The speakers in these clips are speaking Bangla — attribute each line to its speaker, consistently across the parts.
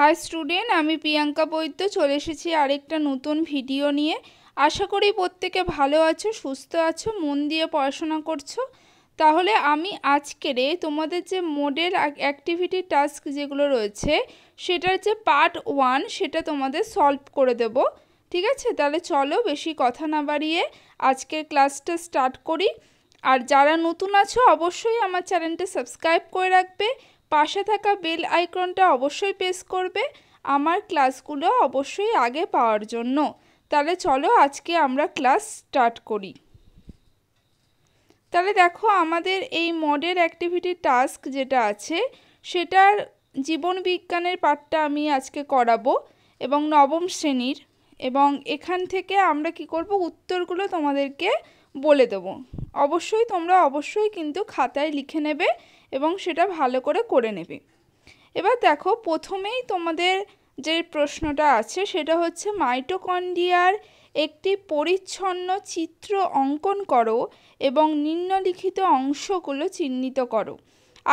Speaker 1: হাই স্টুডেন্ট আমি প্রিয়াঙ্কা বৈদ্য চলে এসেছি আরেকটা নতুন ভিডিও নিয়ে আশা করি প্রত্যেকে ভালো আছো সুস্থ আছো মন দিয়ে পড়াশোনা করছো তাহলে আমি আজকেরে তোমাদের যে মোডেল অ্যাক্টিভিটি টাস্ক যেগুলো রয়েছে সেটার যে পার্ট ওয়ান সেটা তোমাদের সলভ করে দেব ঠিক আছে তাহলে চলো বেশি কথা না বাড়িয়ে আজকের ক্লাসটা স্টার্ট করি আর যারা নতুন আছো অবশ্যই আমার চ্যানেলটা সাবস্ক্রাইব করে রাখবে পাশে থাকা বেল আইকনটা অবশ্যই প্রেস করবে আমার ক্লাসগুলো অবশ্যই আগে পাওয়ার জন্য তাহলে চলো আজকে আমরা ক্লাস স্টার্ট করি তাহলে দেখো আমাদের এই মডেল অ্যাক্টিভিটি টাস্ক যেটা আছে সেটার জীবন বিজ্ঞানের পাঠটা আমি আজকে করাবো এবং নবম শ্রেণীর এবং এখান থেকে আমরা কি করব উত্তরগুলো তোমাদেরকে বলে দেব অবশ্যই তোমরা অবশ্যই কিন্তু খাতায় লিখে নেবে এবং সেটা ভালো করে করে নেবে এবার দেখো প্রথমেই তোমাদের যে প্রশ্নটা আছে সেটা হচ্ছে মাইটোকন্ডিয়ার একটি পরিচ্ছন্ন চিত্র অঙ্কন করো এবং নিম্নলিখিত অংশগুলো চিহ্নিত করো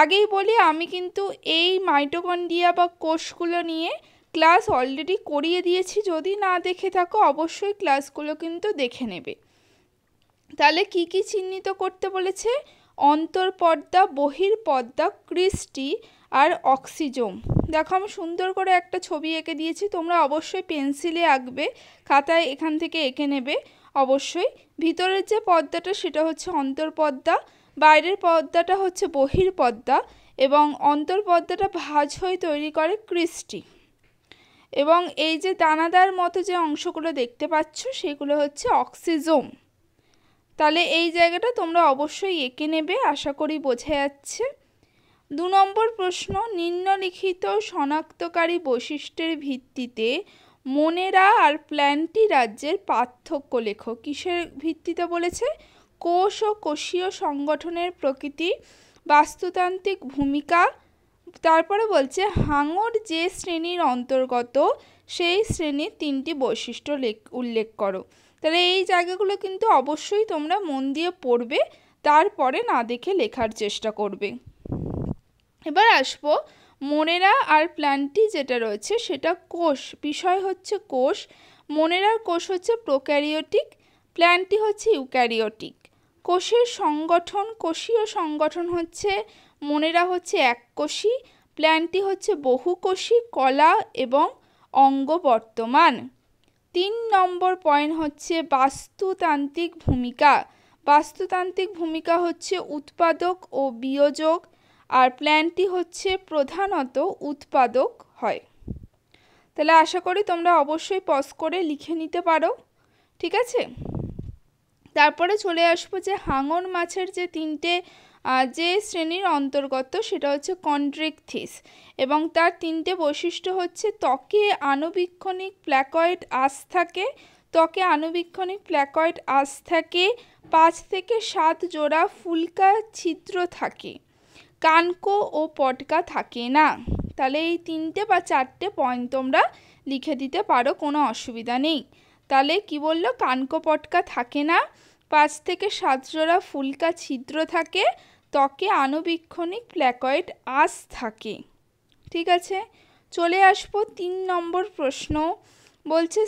Speaker 1: আগেই বলি আমি কিন্তু এই মাইটোকন্ডিয়া বা কোষগুলো নিয়ে ক্লাস অলরেডি করিয়ে দিয়েছি যদি না দেখে থাকো অবশ্যই ক্লাসগুলো কিন্তু দেখে নেবে তাহলে কি কি চিহ্নিত করতে বলেছে অন্তর্পর্দা বহির্পর্দা ক্রিস্টি আর অক্সিজোম দেখো আমি সুন্দর করে একটা ছবি এঁকে দিয়েছি তোমরা অবশ্যই পেন্সিলে আঁকবে খাতায় এখান থেকে এঁকে নেবে অবশ্যই ভিতরের যে পর্দাটা সেটা হচ্ছে অন্তর্পর্দা বাইরের পর্দাটা হচ্ছে বহির্পর্দা এবং অন্তর্পর্দাটা ভাঁজ হয়ে তৈরি করে ক্রিস্টি এবং এই যে দানাদার মতো যে অংশগুলো দেখতে পাচ্ছ সেগুলো হচ্ছে অক্সিজোম তাহলে এই জায়গাটা তোমরা অবশ্যই এঁকে নেবে আশা করি বোঝা যাচ্ছে দু নম্বর প্রশ্ন নিম্নলিখিত শনাক্তকারী বৈশিষ্ট্যের ভিত্তিতে মনেরা আর প্ল্যান্টি রাজ্যের পার্থক্য লেখো কিসের ভিত্তিতে বলেছে কোষ ও কোষীয় সংগঠনের প্রকৃতি বাস্তুতান্ত্রিক ভূমিকা তারপরে বলছে হাঙর যে শ্রেণীর অন্তর্গত সেই শ্রেণীর তিনটি বৈশিষ্ট্য উল্লেখ করো তাহলে এই জায়গাগুলো কিন্তু অবশ্যই তোমরা মন দিয়ে পড়বে তারপরে না দেখে লেখার চেষ্টা করবে এবার আসবো মনেরা আর প্ল্যান্টি যেটা রয়েছে সেটা কোষ বিষয় হচ্ছে কোষ মনেরার কোষ হচ্ছে প্রোক্যারিওটিক প্ল্যান্টি হচ্ছে ইউক্যারিওটিক কোষের সংগঠন কোষীয় সংগঠন হচ্ছে মনেরা হচ্ছে এক কোষী প্ল্যান্টি হচ্ছে বহুকোষী কলা এবং অঙ্গ বর্তমান তিন নম্বর পয়েন্ট হচ্ছে বাস্তুতান্ত্রিক ভূমিকা বাস্তুতান্ত্রিক ভূমিকা হচ্ছে উৎপাদক ও বিয়োজক আর প্ল্যানটি হচ্ছে প্রধানত উৎপাদক হয় তাহলে আশা করি তোমরা অবশ্যই পজ করে লিখে নিতে পারো ঠিক আছে তারপরে চলে আসবো যে হাঙর মাছের যে তিনটে যে শ্রেণীর অন্তর্গত সেটা হচ্ছে কন্ড্রেকথিস এবং তার তিনটে বৈশিষ্ট্য হচ্ছে ত্বকে আনুবীক্ষণিক প্ল্যাকয়েড আস থাকে ত্বকে আনুবীক্ষণিক প্ল্যাকয়েড আস থাকে পাঁচ থেকে সাত জোড়া ফুলকা ছিদ্র থাকে কানকো ও পটকা থাকে না তাহলে এই তিনটে বা চারটে পয়েন্ট তোমরা লিখে দিতে পারো কোনো অসুবিধা নেই তাহলে কি বললো কানকো পটকা থাকে না পাঁচ থেকে সাত জোড়া ফুলকা ছিদ্র থাকে ত্বকে আণুবীক্ষণিক প্ল্যাকয়েড আঁশ থাকে ঠিক আছে চলে আসবো তিন নম্বর প্রশ্ন বলছে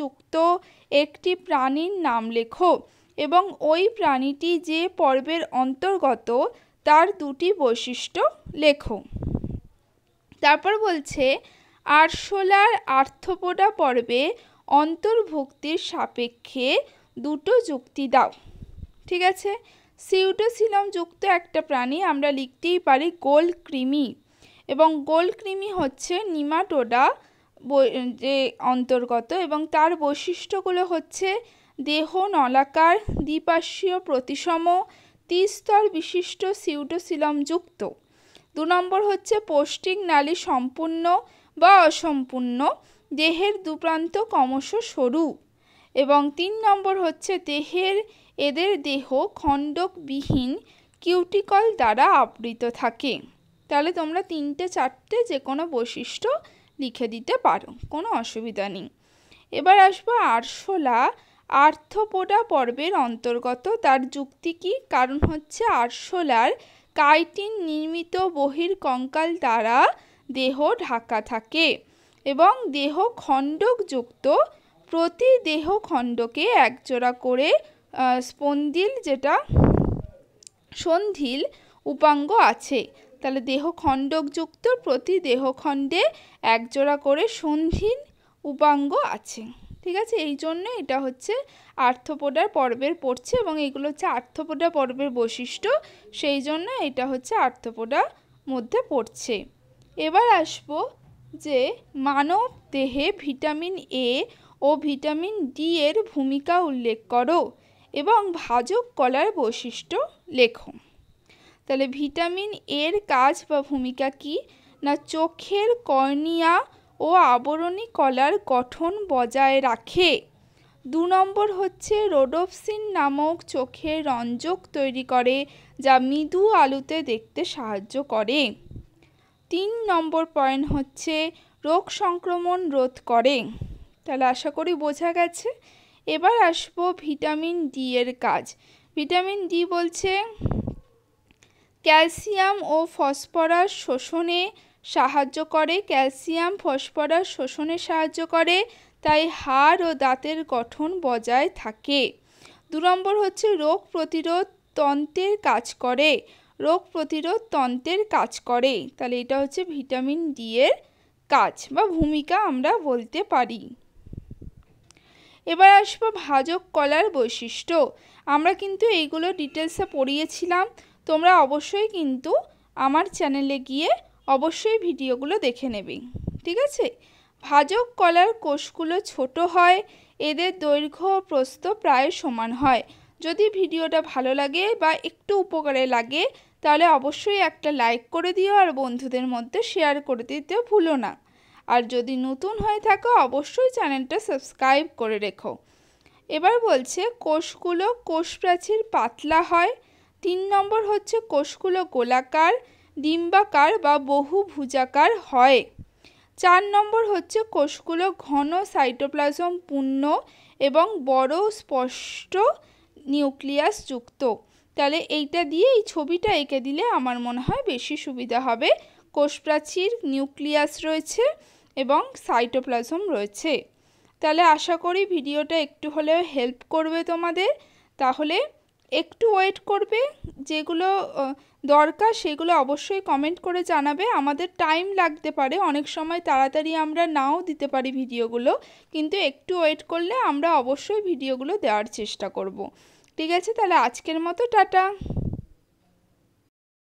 Speaker 1: যুক্ত একটি প্রাণীর নাম লেখো এবং ওই প্রাণীটি যে পর্বের অন্তর্গত তার দুটি বৈশিষ্ট্য লেখো তারপর বলছে আরশোলার আর্থপোডা পর্বে অন্তর্ভুক্তির সাপেক্ষে দুটো যুক্তি দাও ঠিক আছে সিউটোসিলম যুক্ত একটা প্রাণী আমরা লিখতেই পারি গোল কৃমি এবং গোল কৃমি হচ্ছে নিমাটোডা যে অন্তর্গত এবং তার বৈশিষ্ট্যগুলো হচ্ছে দেহ নলাকার দ্বিপার্শ্বীয় প্রতিসম তিস্তর বিশিষ্ট সিউটোসিলম যুক্ত দু নম্বর হচ্ছে পৌষ্টিক নালী সম্পূর্ণ বা অসম্পূর্ণ দেহের দুপ্রান্ত ক্রমশ সরু এবং তিন নম্বর হচ্ছে দেহের এদের দেহ খণ্ডকবিহীন কিউটিকল দ্বারা আবৃত থাকে তাহলে তোমরা তিনটে চারটে যে কোনো বৈশিষ্ট্য লিখে দিতে পারো কোনো অসুবিধা নেই এবার আসবো আরশোলা আর্থপোডা পর্বের অন্তর্গত তার যুক্তি কি কারণ হচ্ছে আরশোলার কাইটিন নির্মিত বহির কঙ্কাল দ্বারা দেহ ঢাকা থাকে এবং দেহ খণ্ডকযুক্ত প্রতি দেহ খণ্ডকে একজোড়া করে স্পন্দিল যেটা সন্ধিল উপাঙ্গ আছে তাহলে দেহখণ্ডকযুক্ত প্রতি দেহখণ্ডে একজোড়া করে সন্ধিল উপাঙ্গ আছে ঠিক আছে এই জন্য এটা হচ্ছে আর্থপোডার পর্বের পড়ছে এবং এগুলো হচ্ছে আর্থপোডা পর্বের বৈশিষ্ট্য সেই জন্য এটা হচ্ছে আর্থপোডা মধ্যে পড়ছে এবার আসব যে মানব দেহে ভিটামিন এ ও ভিটামিন ডি এর ভূমিকা উল্লেখ করো এবং ভাজক কলার বৈশিষ্ট্য লেখো তাহলে ভিটামিন এর কাজ বা ভূমিকা কি না চোখের কর্নিয়া ও আবরণী কলার গঠন বজায় রাখে দু নম্বর হচ্ছে রোডোপসিন নামক চোখের রঞ্জক তৈরি করে যা মৃদু আলুতে দেখতে সাহায্য করে তিন নম্বর পয়েন্ট হচ্ছে রোগ সংক্রমণ রোধ করে তাহলে আশা করি বোঝা গেছে এবার আসবো ভিটামিন ডি এর কাজ ভিটামিন ডি বলছে ক্যালসিয়াম ও ফসফরাস শোষণে সাহায্য করে ক্যালসিয়াম ফসফরাস শোষণে সাহায্য করে তাই হাড় ও দাঁতের গঠন বজায় থাকে দু নম্বর হচ্ছে রোগ প্রতিরোধ তন্ত্রের কাজ করে রোগ প্রতিরোধ তন্ত্রের কাজ করে তাহলে এটা হচ্ছে ভিটামিন ডি এর কাজ বা ভূমিকা আমরা বলতে পারি এবার আসবো ভাজক কলার বৈশিষ্ট্য আমরা কিন্তু এইগুলো ডিটেলসে পড়িয়েছিলাম তোমরা অবশ্যই কিন্তু আমার চ্যানেলে গিয়ে অবশ্যই ভিডিওগুলো দেখে নেবে ঠিক আছে ভাজক কলার কোষগুলো ছোট হয় এদের দৈর্ঘ্য প্রস্থ প্রায় সমান হয় যদি ভিডিওটা ভালো লাগে বা একটু উপকারে লাগে তাহলে অবশ্যই একটা লাইক করে দিও আর বন্ধুদের মধ্যে শেয়ার করে দিতে ভুলো না আর যদি নতুন হয়ে থাকো অবশ্যই চ্যানেলটা সাবস্ক্রাইব করে রেখো এবার বলছে কোষগুলো কোষপ্রাচীর পাতলা হয় তিন নম্বর হচ্ছে কোষগুলো গোলাকার ডিম্বাকার বা বহু ভুজাকার হয় চার নম্বর হচ্ছে কোষগুলো ঘন সাইটোপ্লাজম পূর্ণ এবং বড় স্পষ্ট নিউক্লিয়াস যুক্ত তাহলে এইটা দিয়ে এই ছবিটা এঁকে দিলে আমার মনে হয় বেশি সুবিধা হবে কোষপ্রাচীর নিউক্লিয়াস রয়েছে এবং সাইটোপ্লাজম রয়েছে তাহলে আশা করি ভিডিওটা একটু হলেও হেল্প করবে তোমাদের তাহলে একটু ওয়েট করবে যেগুলো দরকার সেগুলো অবশ্যই কমেন্ট করে জানাবে আমাদের টাইম লাগতে পারে অনেক সময় তাড়াতাড়ি আমরা নাও দিতে পারি ভিডিওগুলো কিন্তু একটু ওয়েট করলে আমরা অবশ্যই ভিডিওগুলো দেওয়ার চেষ্টা করব ঠিক আছে তাহলে আজকের মতো টাটা